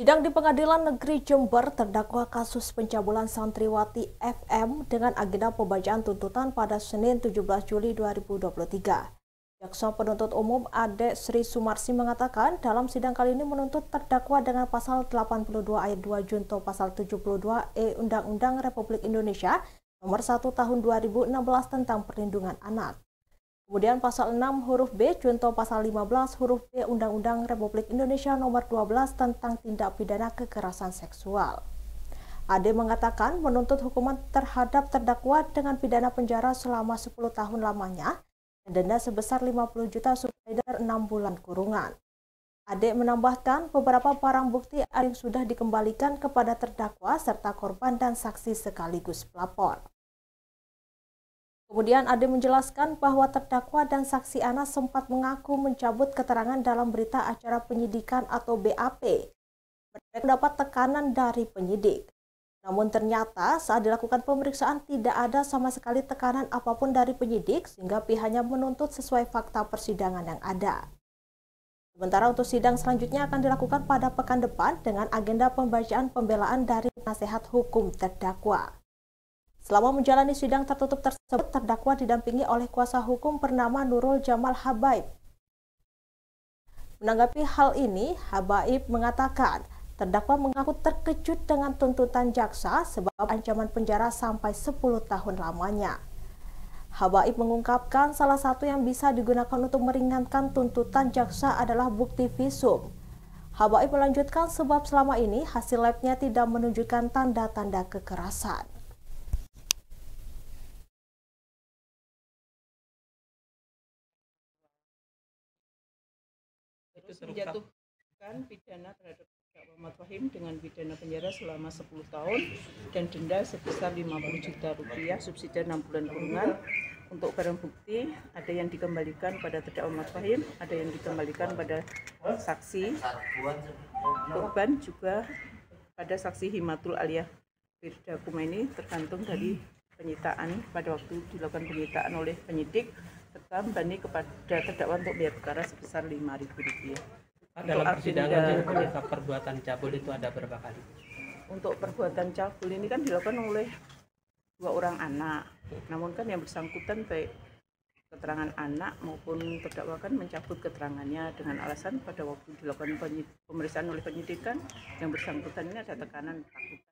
Sidang di Pengadilan Negeri Jember terdakwa kasus pencabulan santriwati FM dengan agenda pembacaan tuntutan pada Senin 17 Juli 2023. Jaksa penuntut umum Ade Sri Sumarsi mengatakan dalam sidang kali ini menuntut terdakwa dengan pasal 82 ayat 2 junto pasal 72 E Undang-Undang Republik Indonesia nomor 1 tahun 2016 tentang perlindungan anak. Kemudian pasal 6 huruf B contoh pasal 15 huruf B Undang-Undang Republik Indonesia nomor 12 tentang tindak pidana kekerasan seksual. Ade mengatakan menuntut hukuman terhadap terdakwa dengan pidana penjara selama 10 tahun lamanya dan denda sebesar 50 juta subsidiar 6 bulan kurungan. Ade menambahkan beberapa barang bukti yang sudah dikembalikan kepada terdakwa serta korban dan saksi sekaligus pelapor. Kemudian Ade menjelaskan bahwa terdakwa dan saksi Anas sempat mengaku mencabut keterangan dalam berita acara penyidikan atau BAP. Mereka mendapat tekanan dari penyidik. Namun ternyata saat dilakukan pemeriksaan tidak ada sama sekali tekanan apapun dari penyidik sehingga pihaknya menuntut sesuai fakta persidangan yang ada. Sementara untuk sidang selanjutnya akan dilakukan pada pekan depan dengan agenda pembacaan pembelaan dari nasihat hukum terdakwa. Selama menjalani sidang tertutup tersebut, terdakwa didampingi oleh kuasa hukum bernama Nurul Jamal Habaib. Menanggapi hal ini, Habaib mengatakan terdakwa mengaku terkejut dengan tuntutan jaksa sebab ancaman penjara sampai 10 tahun lamanya. Habaib mengungkapkan salah satu yang bisa digunakan untuk meringankan tuntutan jaksa adalah bukti visum. Habaib melanjutkan sebab selama ini hasil labnya tidak menunjukkan tanda-tanda kekerasan. dijatuhkan menjatuhkan pidana terhadap terdakwa Ahmad Rahim dengan pidana penjara selama 10 tahun dan denda sebesar 50 juta rupiah subsidi 6 bulan kurungan untuk barang bukti ada yang dikembalikan pada terdakwa Ahmad Rahim ada yang dikembalikan pada saksi korban juga pada saksi Himatul Aliyah Firda ini tergantung dari penyitaan pada waktu dilakukan penyitaan oleh penyidik Bani kepada terdakwa untuk biaya perkara sebesar lima ribu rupiah. Dalam persidangan agenda, perbuatan cabul itu ada berapa kali? Untuk perbuatan cabul ini kan dilakukan oleh dua orang anak. Namun kan yang bersangkutan baik keterangan anak maupun terdakwa kan mencabut keterangannya dengan alasan pada waktu dilakukan pemeriksaan oleh penyidikan yang bersangkutan ini ada tekanan takut.